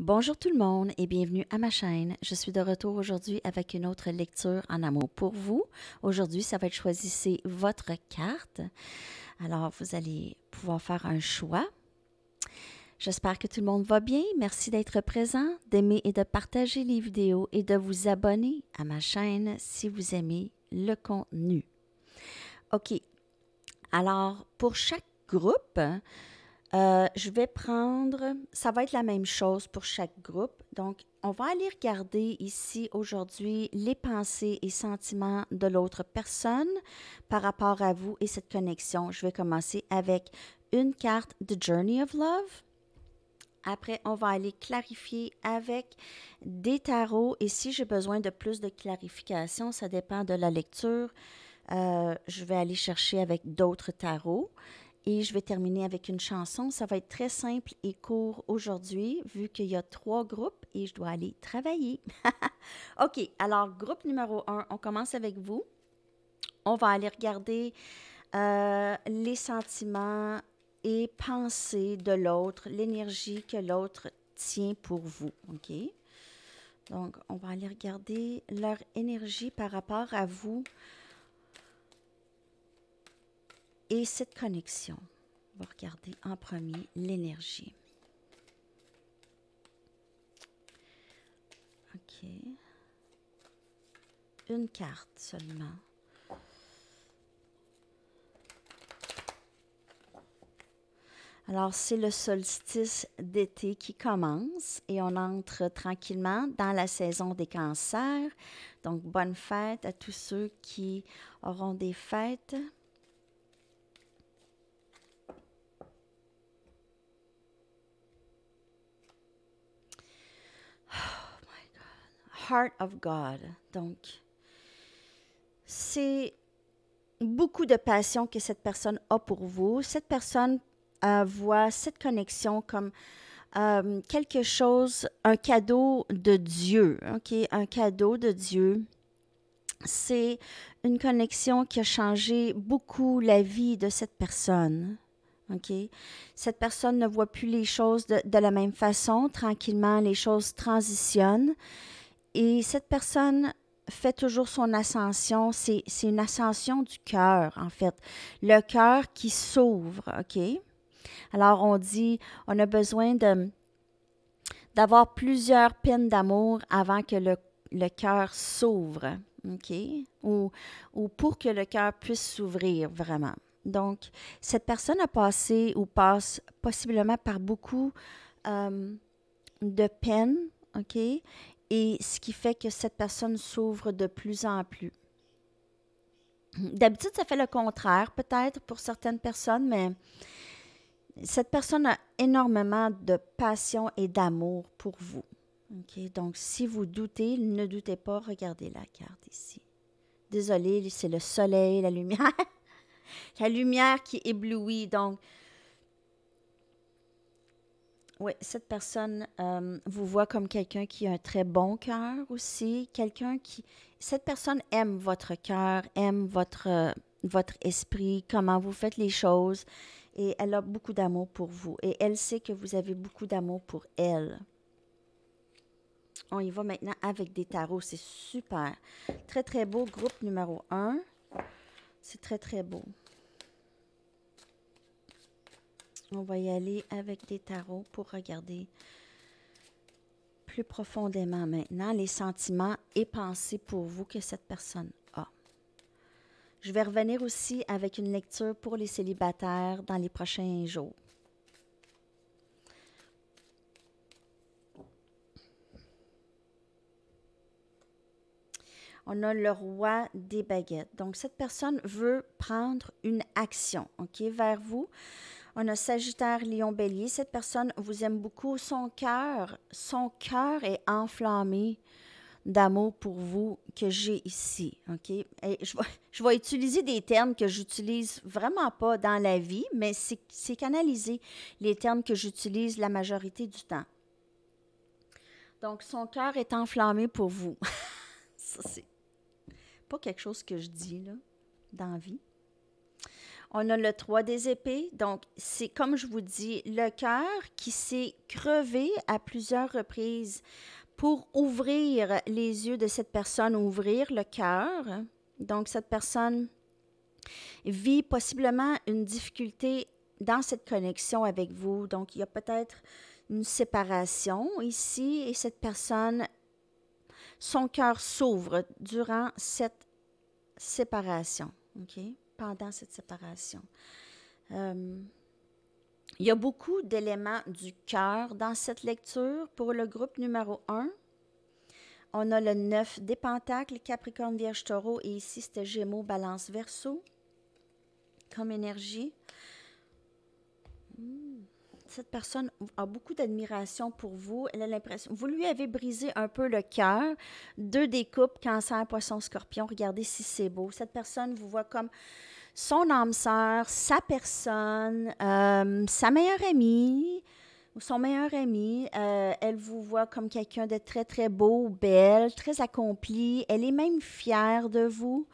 Bonjour tout le monde et bienvenue à ma chaîne. Je suis de retour aujourd'hui avec une autre lecture en amour pour vous. Aujourd'hui, ça va être choisissez votre carte. Alors, vous allez pouvoir faire un choix. J'espère que tout le monde va bien. Merci d'être présent, d'aimer et de partager les vidéos et de vous abonner à ma chaîne si vous aimez le contenu. OK. Alors, pour chaque groupe, euh, je vais prendre, ça va être la même chose pour chaque groupe. Donc, on va aller regarder ici aujourd'hui les pensées et sentiments de l'autre personne par rapport à vous et cette connexion. Je vais commencer avec une carte de Journey of Love. Après, on va aller clarifier avec des tarots. Et si j'ai besoin de plus de clarification, ça dépend de la lecture. Euh, je vais aller chercher avec d'autres tarots. Et je vais terminer avec une chanson. Ça va être très simple et court aujourd'hui, vu qu'il y a trois groupes et je dois aller travailler. OK, alors groupe numéro un, on commence avec vous. On va aller regarder euh, les sentiments et pensées de l'autre, l'énergie que l'autre tient pour vous. OK? Donc, on va aller regarder leur énergie par rapport à vous. Et cette connexion, on va regarder en premier l'énergie. OK. Une carte seulement. Alors, c'est le solstice d'été qui commence et on entre tranquillement dans la saison des cancers. Donc, bonne fête à tous ceux qui auront des fêtes. Heart of God. Donc, c'est beaucoup de passion que cette personne a pour vous. Cette personne euh, voit cette connexion comme euh, quelque chose, un cadeau de Dieu. OK, un cadeau de Dieu. C'est une connexion qui a changé beaucoup la vie de cette personne. OK? Cette personne ne voit plus les choses de la même façon. Tranquillement, les choses transitionnent. Et cette personne fait toujours son ascension. C'est une ascension du cœur, en fait. Le cœur qui s'ouvre, OK? Alors, on dit, on a besoin d'avoir plusieurs peines d'amour avant que le, le cœur s'ouvre, OK? Ou, ou pour que le cœur puisse s'ouvrir vraiment. Donc, cette personne a passé ou passe possiblement par beaucoup euh, de peines, OK? et ce qui fait que cette personne s'ouvre de plus en plus. D'habitude, ça fait le contraire peut-être pour certaines personnes, mais cette personne a énormément de passion et d'amour pour vous. Donc, si vous doutez, ne doutez pas, regardez la carte ici. Désolée, c'est le soleil, la lumière. la lumière qui éblouit. Donc, oui, cette personne euh, vous voit comme quelqu'un qui a un très bon cœur aussi, quelqu'un qui... Cette personne aime votre cœur, aime votre, euh, votre esprit, comment vous faites les choses, et elle a beaucoup d'amour pour vous, et elle sait que vous avez beaucoup d'amour pour elle. On y va maintenant avec des tarots, c'est super. Très, très beau, groupe numéro un. C'est très, très beau. On va y aller avec des tarots pour regarder plus profondément maintenant les sentiments et pensées pour vous que cette personne a. Je vais revenir aussi avec une lecture pour les célibataires dans les prochains jours. on a le roi des baguettes. Donc, cette personne veut prendre une action, OK, vers vous. On a Sagittaire, Lion, Bélier. Cette personne vous aime beaucoup. Son cœur, son cœur est enflammé d'amour pour vous que j'ai ici. OK? Et je, vais, je, utiliser des termes que j'utilise vraiment pas dans la vie, mais c'est canaliser les termes que j'utilise la majorité du temps. Donc, son cœur est enflammé pour vous. Ça, c'est pas quelque chose que je dis là, dans vie. On a le 3 des épées. Donc, c'est comme je vous dis, le cœur qui s'est crevé à plusieurs reprises pour ouvrir les yeux de cette personne, ouvrir le cœur. Donc, cette personne vit possiblement une difficulté dans cette connexion avec vous. Donc, il y a peut-être une séparation ici et cette personne, son cœur s'ouvre durant cette séparation. OK? pendant cette séparation. Euh, il y a beaucoup d'éléments du cœur dans cette lecture. Pour le groupe numéro 1, on a le 9 des Pentacles, Capricorne, Vierge, Taureau, et ici c'était Gémeaux, Balance, Verseau comme énergie cette personne a beaucoup d'admiration pour vous. Elle a l'impression, vous lui avez brisé un peu le cœur. Deux découpes, cancer, poisson, scorpion. Regardez si c'est beau. Cette personne vous voit comme son âme sœur, sa personne, euh, sa meilleure amie ou son meilleur ami. Euh, elle vous voit comme quelqu'un de très, très beau, belle, très accompli. Elle est même fière de vous.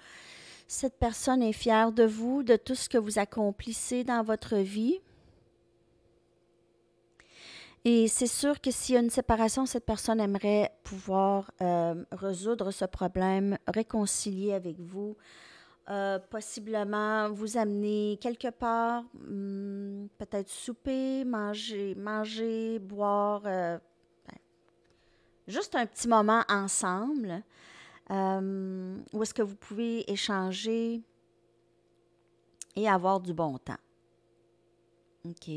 Cette personne est fière de vous, de tout ce que vous accomplissez dans votre vie. Et c'est sûr que s'il y a une séparation, cette personne aimerait pouvoir euh, résoudre ce problème, réconcilier avec vous, euh, possiblement vous amener quelque part, hmm, peut-être souper, manger, manger, boire, euh, ben, juste un petit moment ensemble. où est-ce que vous pouvez échanger et avoir du bon temps? OK.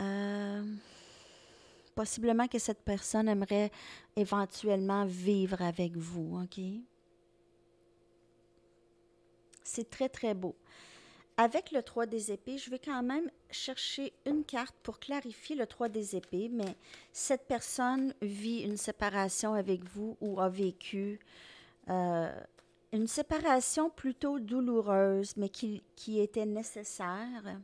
Euh, possiblement que cette personne aimerait éventuellement vivre avec vous, OK? C'est très, très beau. Avec le 3 des épées, je vais quand même chercher une carte pour clarifier le 3 des épées, mais cette personne vit une séparation avec vous ou a vécu euh, une séparation plutôt douloureuse, mais qui était nécessaire.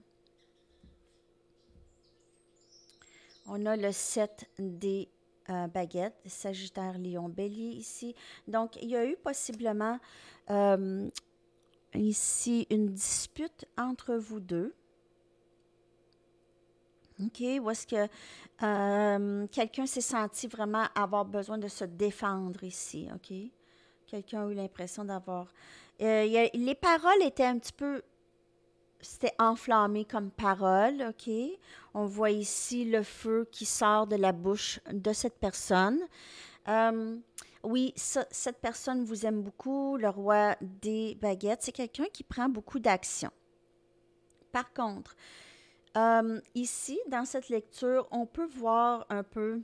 On a le 7 des euh, baguettes, Sagittaire, Lion, Bélier ici. Donc, il y a eu possiblement euh, ici une dispute entre vous deux. OK, Ou est-ce que euh, quelqu'un s'est senti vraiment avoir besoin de se défendre ici, OK? Quelqu'un a eu l'impression d'avoir... les paroles étaient un petit peu c'était enflammé comme parole, OK? On voit ici le feu qui sort de la bouche de cette personne. Euh, oui, cette personne vous aime beaucoup, le roi des baguettes. C'est quelqu'un qui prend beaucoup d'action. Par contre, euh, ici, dans cette lecture, on peut voir un peu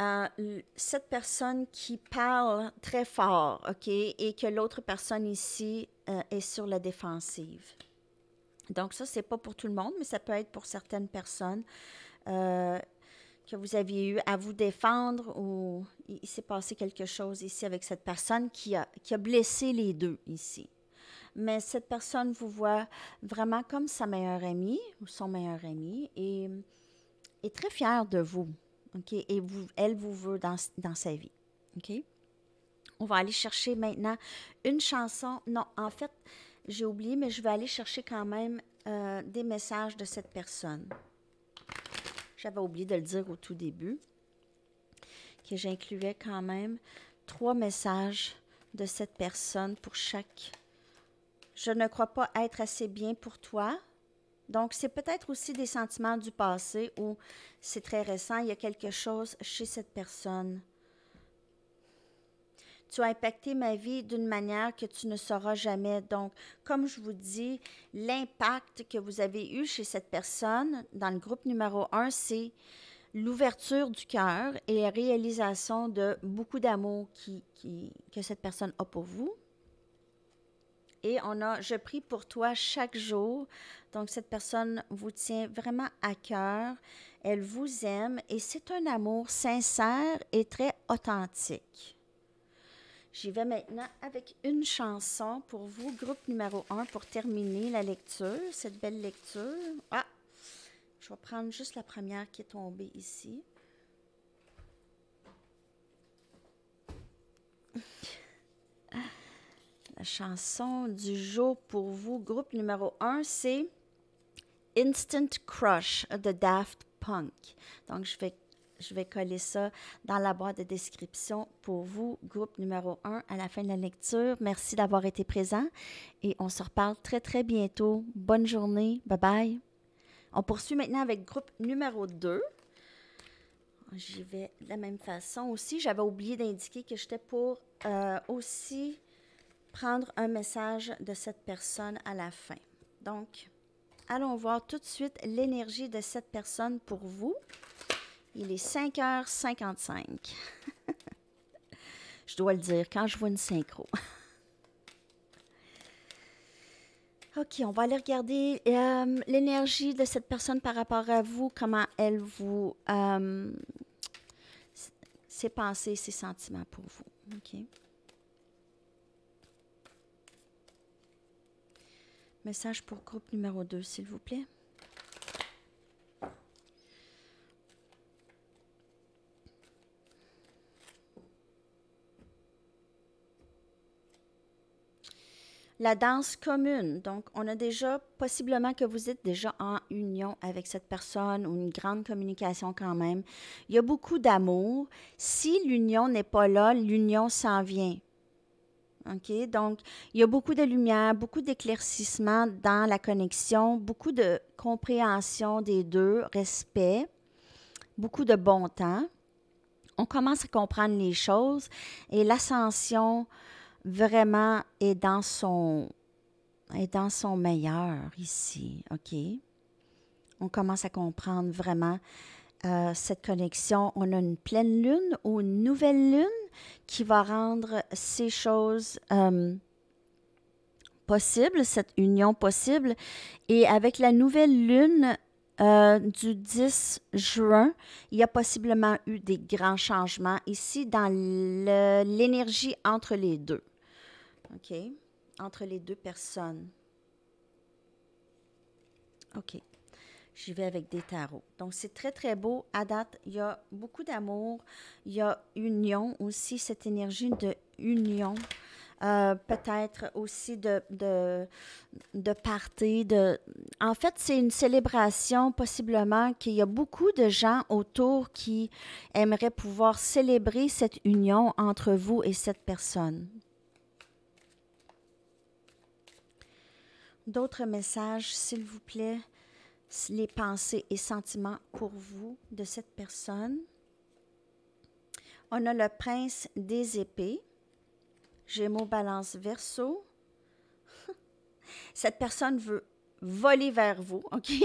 euh, cette personne qui parle très fort, OK, et que l'autre personne ici est sur la défensive. Donc ça, c'est pas pour tout le monde, mais ça peut être pour certaines personnes euh, que vous aviez eu à vous défendre ou il s'est passé quelque chose ici avec cette personne qui a, qui a blessé les deux ici. Mais cette personne vous voit vraiment comme sa meilleure amie ou son meilleur ami et est très fière de vous. OK? Et vous, elle vous veut dans, dans sa vie. OK? On va aller chercher maintenant une chanson. Non, en fait, j'ai oublié, mais je vais aller chercher quand même euh, des messages de cette personne. J'avais oublié de le dire au tout début, que j'incluais quand même trois messages de cette personne pour chaque. Je ne crois pas être assez bien pour toi. Donc, c'est peut-être aussi des sentiments du passé ou c'est très récent. Il y a quelque chose chez cette personne tu as impacté ma vie d'une manière que tu ne sauras jamais. Donc, comme je vous dis, l'impact que vous avez eu chez cette personne dans le groupe numéro 1, c'est l'ouverture du cœur et la réalisation de beaucoup d'amour qui, qui, que cette personne a pour vous. Et on a Je prie pour toi chaque jour. Donc, cette personne vous tient vraiment à cœur. Elle vous aime et c'est un amour sincère et très authentique. J'y vais maintenant avec une chanson pour vous, groupe numéro 1, pour terminer la lecture, cette belle lecture. Ah! Je vais prendre juste la première qui est tombée ici. La chanson du jour pour vous, groupe numéro 1, c'est Instant Crush de Daft Punk. Donc, je vais je vais coller ça dans la boîte de description pour vous, groupe numéro 1, à la fin de la lecture. Merci d'avoir été présent et on se reparle très, très bientôt. Bonne journée. Bye bye. On poursuit maintenant avec groupe numéro 2. J'y vais de la même façon aussi. J'avais oublié d'indiquer que j'étais pour euh, aussi prendre un message de cette personne à la fin. Donc, allons voir tout de suite l'énergie de cette personne pour vous. Il est 5h55. je dois le dire quand je vois une synchro. OK, on va aller regarder euh, l'énergie de cette personne par rapport à vous, comment elle vous... Euh, ses pensées, ses sentiments pour vous. OK. Message pour groupe numéro 2, s'il vous plaît. la danse commune. Donc, on a déjà, possiblement que vous êtes déjà en union avec cette personne ou une grande communication quand même. Il y a beaucoup d'amour. Si l'union n'est pas là, l'union s'en vient. OK? Donc, il y a beaucoup de lumière, beaucoup d'éclaircissement dans la connexion, beaucoup de compréhension des deux, respect, beaucoup de bon temps. On commence à comprendre les choses et l'ascension vraiment est dans son, est dans son meilleur ici, OK? On commence à comprendre vraiment euh, cette connexion. On a une pleine lune ou une nouvelle lune qui va rendre ces choses euh, possibles, cette union possible. Et avec la nouvelle lune, euh, du 10 juin, il y a possiblement eu des grands changements ici dans l'énergie entre les deux. OK, entre les deux personnes. OK, j'y vais avec des tarots. Donc, c'est très, très beau. À date, il y a beaucoup d'amour. Il y a union aussi, cette énergie de union. Euh, peut-être aussi de, de, de En fait, c'est une célébration, possiblement, qu'il y a beaucoup de gens autour qui aimeraient pouvoir célébrer cette union entre vous et cette personne. D'autres messages, s'il vous plaît, les pensées et sentiments pour vous de cette personne. On a le prince des épées, Gémeaux balance verso. Cette personne veut voler vers vous, OK?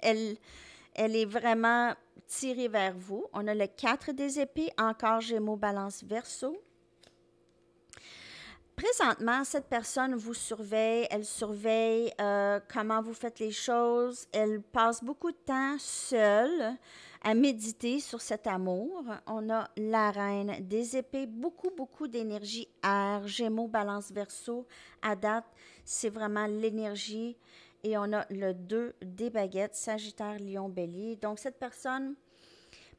Elle, est vraiment tirée vers vous. On a le quatre des épées, encore Gémeaux balance verso. Présentement, cette personne vous surveille, elle surveille euh, comment vous faites les choses, elle passe beaucoup de temps seule à méditer sur cet amour. On a la reine des épées, beaucoup, beaucoup d'énergie air, gémeaux, balance, verso. À date, c'est vraiment l'énergie. Et on a le 2 des baguettes, sagittaire, lion, bélier. Donc, cette personne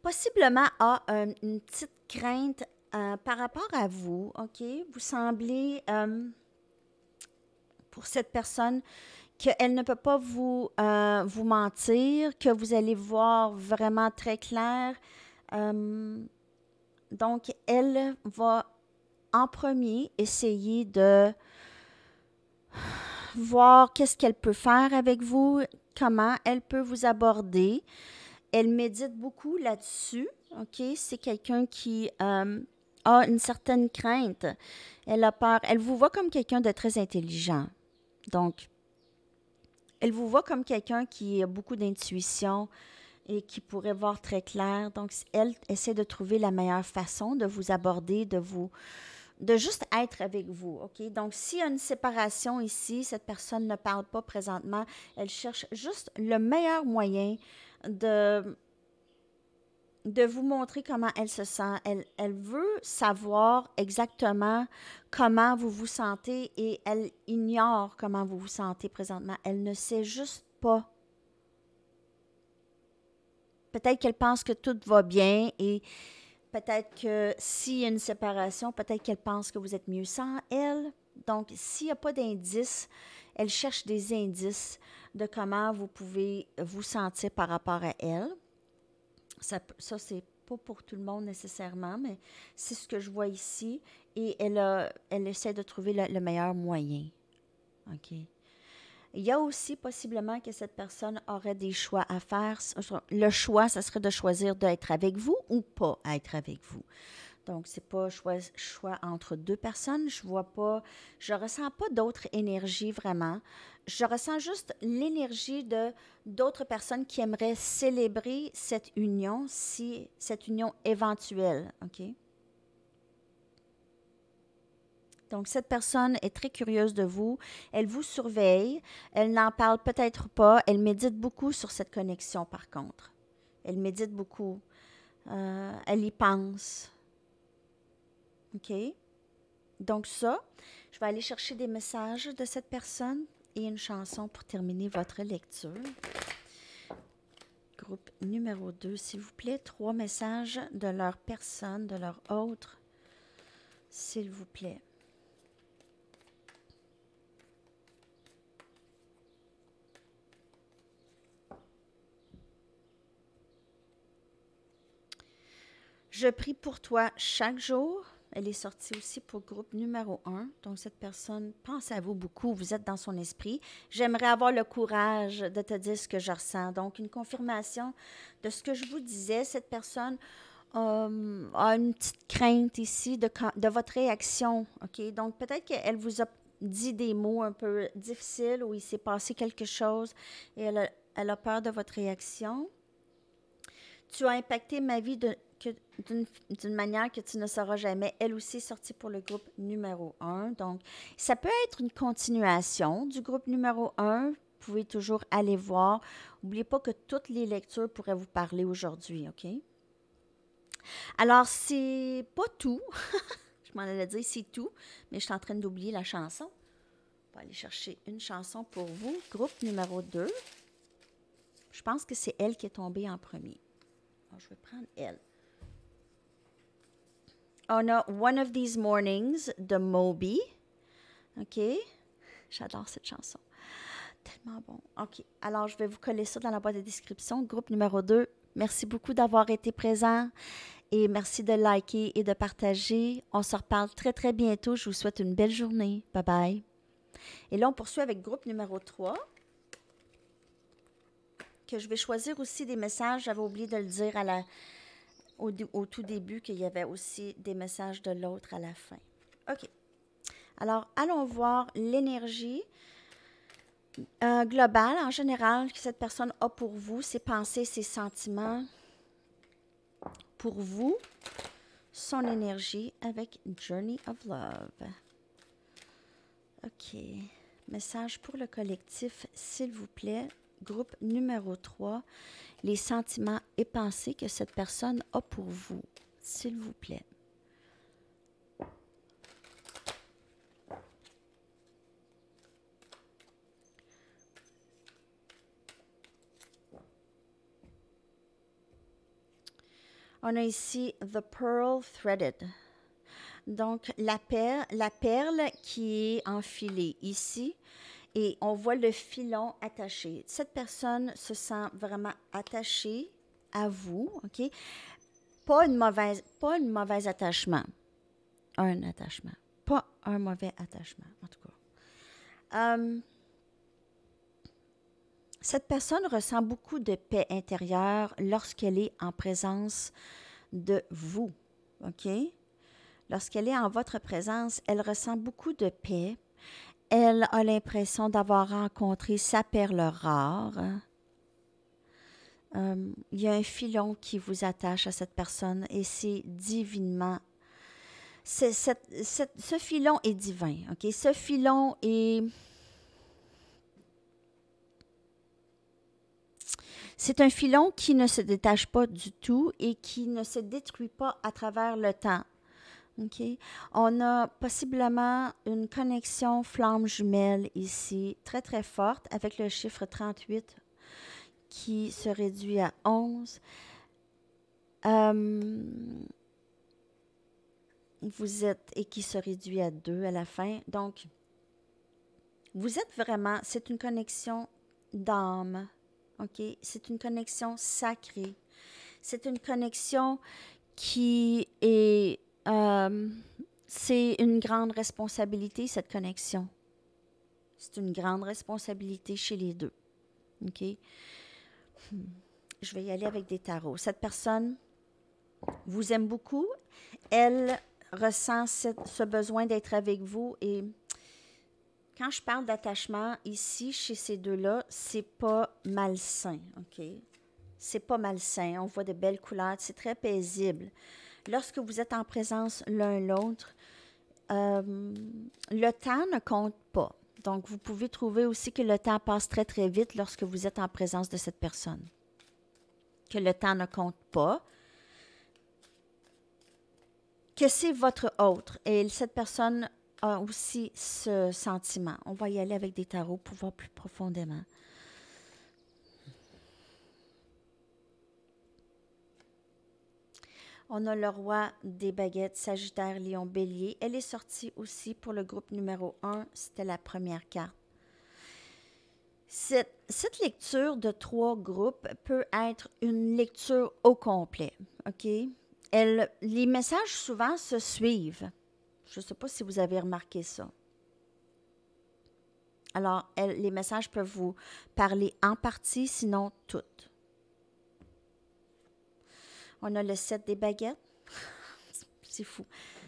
possiblement a une petite crainte euh, par rapport à vous, OK, vous semblez, euh, pour cette personne, qu'elle ne peut pas vous, euh, vous mentir, que vous allez voir vraiment très clair. donc, elle va en premier essayer de voir qu'est-ce qu'elle peut faire avec vous, comment elle peut vous aborder. Elle médite beaucoup là-dessus. OK? C'est quelqu'un qui, a une certaine crainte. Elle a peur. Elle vous voit comme quelqu'un de très intelligent. Donc, elle vous voit comme quelqu'un qui a beaucoup d'intuition et qui pourrait voir très clair. Donc, elle essaie de trouver la meilleure façon de vous aborder, de vous de juste être avec vous, OK? Donc, s'il y a une séparation ici, cette personne ne parle pas présentement, elle cherche juste le meilleur moyen de, de vous montrer comment elle se sent. Elle, veut savoir exactement comment vous vous sentez et elle ignore comment vous vous sentez présentement. Elle ne sait juste pas. Peut-être qu'elle pense que tout va bien et peut-être que s'il y a une séparation, peut-être qu'elle pense que vous êtes mieux sans elle. Donc, s'il n'y a pas d'indice, elle cherche des indices de comment vous pouvez vous sentir par rapport à elle. Ça, ça c'est pas pour tout le monde nécessairement, mais c'est ce que je vois ici. Et elle, elle essaie de trouver le, meilleur moyen. OK. Il y a aussi possiblement que cette personne aurait des choix à faire. Le choix, ce serait de choisir d'être avec vous ou pas être avec vous. Donc, c'est pas choix, choix entre deux personnes. Je vois pas, je ressens pas d'autres énergies vraiment. Je ressens juste l'énergie de d'autres personnes qui aimeraient célébrer cette union, si cette union éventuelle, ok. Donc, cette personne est très curieuse de vous. Elle vous surveille. Elle n'en parle peut-être pas. Elle médite beaucoup sur cette connexion, par contre. Elle médite beaucoup. Euh, elle y pense. OK? Donc ça, je vais aller chercher des messages de cette personne et une chanson pour terminer votre lecture. Groupe numéro 2, s'il vous plaît. Trois messages de leur personne, de leur autre, s'il vous plaît. Je prie pour toi chaque jour elle est sortie aussi pour groupe numéro 1. Donc, cette personne pense à vous beaucoup. Vous êtes dans son esprit. J'aimerais avoir le courage de te dire ce que je ressens. Donc, une confirmation de ce que je vous disais. Cette personne euh, a une petite crainte ici de, votre réaction. OK? Donc, peut-être qu'elle vous a dit des mots un peu difficiles ou il s'est passé quelque chose et elle a peur de votre réaction. Tu as impacté ma vie de, d'une manière que tu ne sauras jamais. Elle aussi est sortie pour le groupe numéro 1. Donc, ça peut être une continuation du groupe numéro 1. Vous pouvez toujours aller voir. N'oubliez pas que toutes les lectures pourraient vous parler aujourd'hui, OK? Alors, c'est pas tout. je m'en allais dire c'est tout, mais je suis en train d'oublier la chanson. On va aller chercher une chanson pour vous. Groupe numéro 2. Je pense que c'est elle qui est tombée en premier. je vais prendre elle on oh a One of These Mornings de Moby. OK? J'adore cette chanson. Tellement bon. OK. Alors, je vais vous coller ça dans la boîte de description. Groupe numéro 2. Merci beaucoup d'avoir été présent et merci de liker et de partager. On se reparle très, très bientôt. Je vous souhaite une belle journée. Bye bye. Et là, on poursuit avec groupe numéro 3 que je vais choisir aussi des messages. J'avais oublié de le dire à la, au, tout début qu'il y avait aussi des messages de l'autre à la fin. OK. Alors, allons voir l'énergie euh, globale, en général, que cette personne a pour vous, ses pensées, ses sentiments, pour vous, son énergie avec Journey of Love. OK. Message pour le collectif, s'il vous plaît, groupe numéro 3, les sentiments et pensées que cette personne a pour vous, s'il vous plaît. On a ici The Pearl Threaded. Donc, la, perle, la perle qui est enfilée ici et on voit le filon attaché. Cette personne se sent vraiment attachée à vous, OK? Pas, une mauvaise, pas une attachement. Un attachement. Pas un mauvais attachement, en tout cas. Hum, cette personne ressent beaucoup de paix intérieure lorsqu'elle est en présence de vous, OK? Lorsqu'elle est en votre présence, elle ressent beaucoup de paix, elle a l'impression d'avoir rencontré sa perle rare. Euh, il y a un filon qui vous attache à cette personne et c'est divinement. C'est, ce filon est divin, Ce filon est. C'est un filon qui ne se détache pas du tout et qui ne se détruit pas à travers le temps. On a possiblement une connexion flamme jumelle ici, très très forte, avec le chiffre 38 qui se réduit à 11. Hum, vous êtes, et qui se réduit à 2 à la fin. Donc, vous êtes vraiment, c'est une connexion d'âme, C'est une connexion sacrée. C'est une connexion qui est euh, c'est une grande responsabilité, cette connexion. C'est une grande responsabilité chez les deux. OK? Je vais y aller avec des tarots. Cette personne vous aime beaucoup. Elle ressent ce, ce besoin d'être avec vous et quand je parle d'attachement ici chez ces deux-là, c'est pas malsain, OK? C'est pas malsain. On voit de belles couleurs, c'est très paisible lorsque vous êtes en présence l'un l'autre, euh, le temps ne compte pas. Donc, vous pouvez trouver aussi que le temps passe très, très vite lorsque vous êtes en présence de cette personne. Que le temps ne compte pas. Que c'est votre autre. Et cette personne a aussi ce sentiment. On va y aller avec des tarots pour voir plus profondément. On a le roi des baguettes, Sagittaire, Lion, Bélier. Elle est sortie aussi pour le groupe numéro 1. C'était la première carte. Cette, lecture de trois groupes peut être une lecture au complet. OK? les messages souvent se suivent. Je ne sais pas si vous avez remarqué ça. Alors, les messages peuvent vous parler en partie, sinon toutes. On a le 7 des baguettes. C'est fou.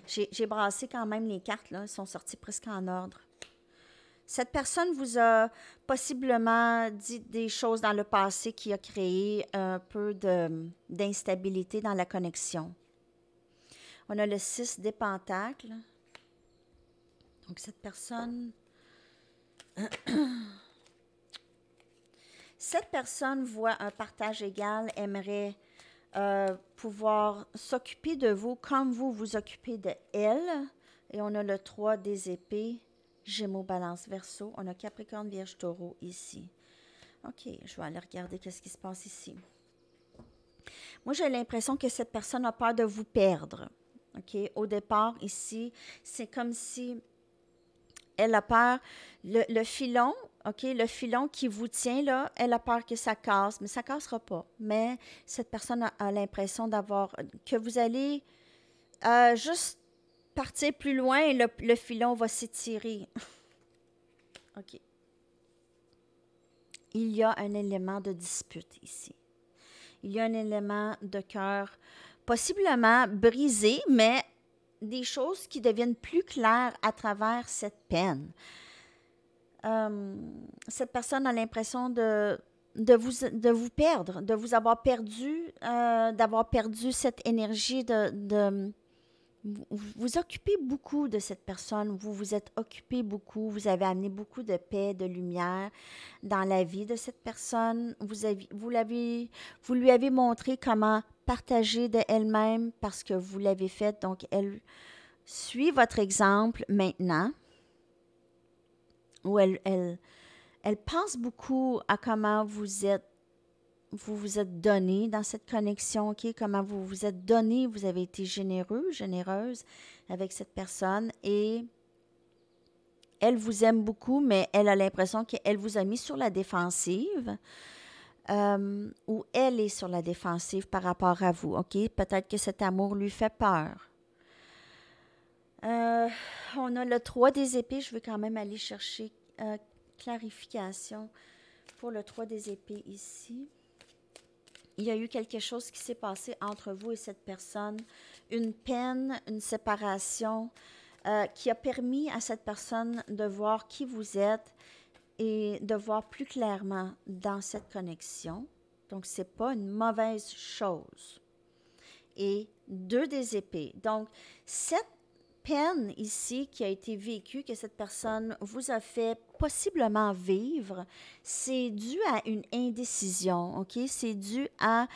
J'ai brassé quand même les cartes, Elles sont sorties presque en ordre. Cette personne vous a possiblement dit des choses dans le passé qui a créé un peu d'instabilité dans la connexion. On a le 6 des pentacles. Donc, cette personne... cette personne voit un partage égal, aimerait euh, pouvoir s'occuper de vous comme vous vous occupez de elle. Et on a le 3 des épées, Gémeaux, Balance, Verseau. On a Capricorne, Vierge, Taureau ici. OK, je vais aller regarder qu'est-ce qui se passe ici. Moi, j'ai l'impression que cette personne a peur de vous perdre. OK, au départ, ici, c'est comme si elle a peur. Le, filon, OK, le filon qui vous tient, là, elle a peur que ça casse, mais ça ne cassera pas. Mais cette personne a, l'impression d'avoir. que vous allez euh, juste partir plus loin et le, le filon va s'étirer. OK. Il y a un élément de dispute ici. Il y a un élément de cœur possiblement brisé, mais des choses qui deviennent plus claires à travers cette peine. Euh, cette personne a l'impression de, de, vous, de vous perdre, de vous avoir perdu, euh, d'avoir perdu cette énergie de, vous occupez beaucoup de cette personne, vous vous êtes occupé beaucoup, vous avez amené beaucoup de paix, de lumière dans la vie de cette personne, vous, avez, vous, l'avez, vous lui avez montré comment partager de elle-même parce que vous l'avez fait, donc elle suit votre exemple maintenant, ou elle, elle, elle pense beaucoup à comment vous êtes vous vous êtes donné dans cette connexion, Comment vous vous êtes donné, vous avez été généreux, généreuse avec cette personne et elle vous aime beaucoup, mais elle a l'impression qu'elle vous a mis sur la défensive euh, ou elle est sur la défensive par rapport à vous, OK? Peut-être que cet amour lui fait peur. Euh, on a le 3 des épées. Je veux quand même aller chercher euh, clarification pour le 3 des épées ici il y a eu quelque chose qui s'est passé entre vous et cette personne, une peine, une séparation, euh, qui a permis à cette personne de voir qui vous êtes et de voir plus clairement dans cette connexion. Donc, ce n'est pas une mauvaise chose. Et deux des épées. Donc, cette peine ici qui a été vécue, que cette personne vous a fait possiblement vivre, c'est dû à une indécision, OK? C'est dû à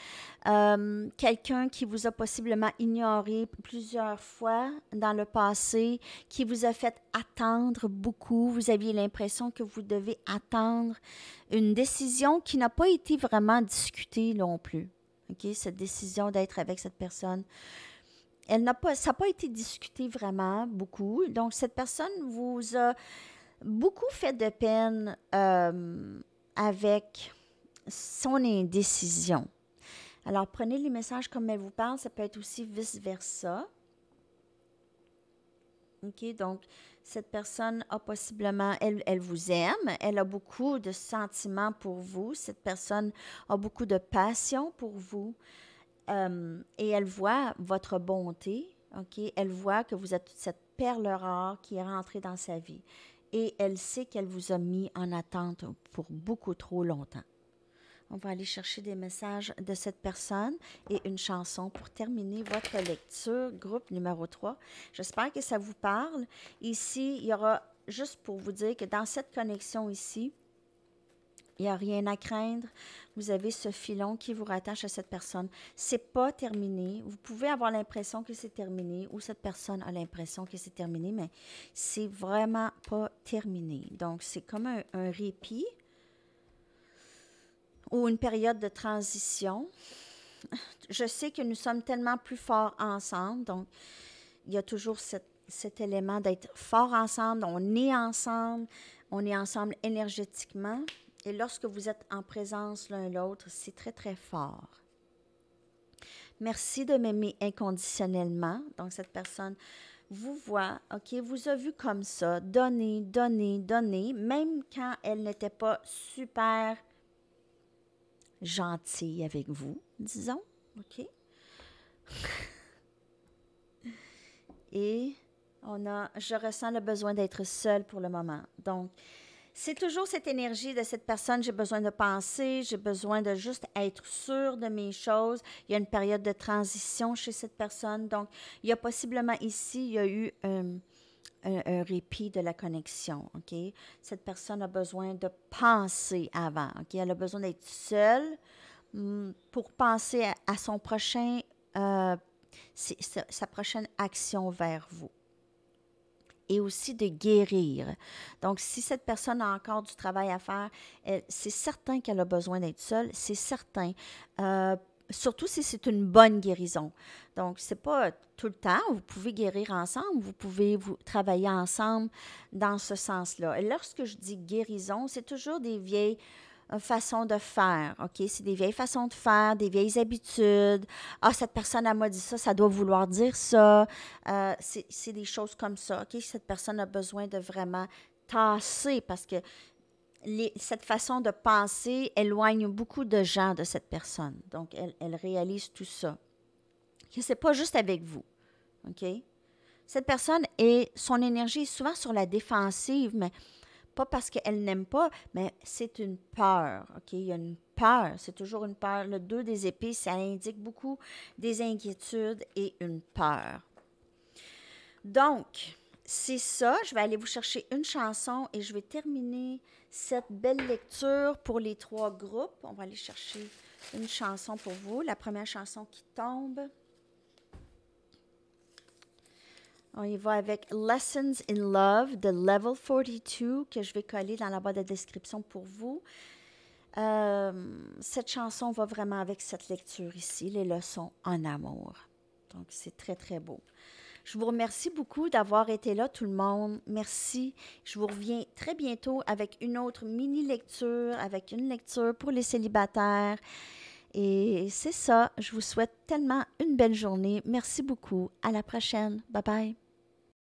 euh, quelqu'un qui vous a possiblement ignoré plusieurs fois dans le passé, qui vous a fait attendre beaucoup. Vous aviez l'impression que vous devez attendre une décision qui n'a pas été vraiment discutée non plus, OK? Cette décision d'être avec cette personne elle n'a pas, ça n'a pas été discuté vraiment beaucoup. Donc, cette personne vous a beaucoup fait de peine euh, avec son indécision. Alors, prenez les messages comme elle vous parle. Ça peut être aussi vice-versa. OK? Donc, cette personne a possiblement, elle, elle, vous aime, elle a beaucoup de sentiments pour vous, cette personne a beaucoup de passion pour vous. Euh, et elle voit votre bonté, OK? Elle voit que vous êtes cette perle rare qui est rentrée dans sa vie. Et elle sait qu'elle vous a mis en attente pour beaucoup trop longtemps. On va aller chercher des messages de cette personne et une chanson pour terminer votre lecture, groupe numéro 3. J'espère que ça vous parle. Ici, il y aura juste pour vous dire que dans cette connexion ici, il n'y a rien à craindre. Vous avez ce filon qui vous rattache à cette personne. C'est pas terminé. Vous pouvez avoir l'impression que c'est terminé ou cette personne a l'impression que c'est terminé, mais c'est vraiment pas terminé. Donc, c'est comme un, répit ou une période de transition. Je sais que nous sommes tellement plus forts ensemble, donc il y a toujours cet élément d'être fort ensemble, on est ensemble, on est ensemble énergétiquement, et lorsque vous êtes en présence l'un l'autre, c'est très, très fort. Merci de m'aimer inconditionnellement. Donc, cette personne vous voit, OK, vous a vu comme ça, donner, donner, donner, même quand elle n'était pas super gentille avec vous, disons, OK? Et on a, je ressens le besoin d'être seule pour le moment. Donc, c'est toujours cette énergie de cette personne. J'ai besoin de penser, j'ai besoin de juste être sûr de mes choses. Il y a une période de transition chez cette personne. Donc, il y a possiblement ici, il y a eu euh, un, répit de la connexion. OK? Cette personne a besoin de penser avant. OK? Elle a besoin d'être seule hum, pour penser à, son prochain, euh, sa prochaine action vers vous et aussi de guérir. Donc, si cette personne a encore du travail à faire, c'est certain qu'elle a besoin d'être seule, c'est certain. Euh, surtout si c'est une bonne guérison. Donc, ce n'est pas tout le temps. Vous pouvez guérir ensemble, vous pouvez vous travailler ensemble dans ce sens-là. Et lorsque je dis guérison, c'est toujours des vieilles façon de faire. OK? C'est des vieilles façons de faire, des vieilles habitudes. Ah, cette personne, a m'a dit ça, ça doit vouloir dire ça. Euh, c'est des choses comme ça. OK? Cette personne a besoin de vraiment tasser parce que les, cette façon de penser éloigne beaucoup de gens de cette personne. Donc, elle, réalise tout ça. Que c'est pas juste avec vous. OK? Cette personne est son énergie est souvent sur la défensive, mais pas parce qu'elle n'aime pas, mais c'est une peur. OK? Il y a une peur. C'est toujours une peur. Le 2 des épées, ça indique beaucoup des inquiétudes et une peur. Donc, c'est ça. Je vais aller vous chercher une chanson et je vais terminer cette belle lecture pour les trois groupes. On va aller chercher une chanson pour vous. La première chanson qui tombe. On y va avec Lessons in Love de Level 42 que je vais coller dans la barre de description pour vous. Euh, cette chanson va vraiment avec cette lecture ici, les leçons en amour. Donc, c'est très, très beau. Je vous remercie beaucoup d'avoir été là, tout le monde. Merci. Je vous reviens très bientôt avec une autre mini-lecture, avec une lecture pour les célibataires. Et c'est ça. Je vous souhaite tellement une belle journée. Merci beaucoup. À la prochaine. Bye bye.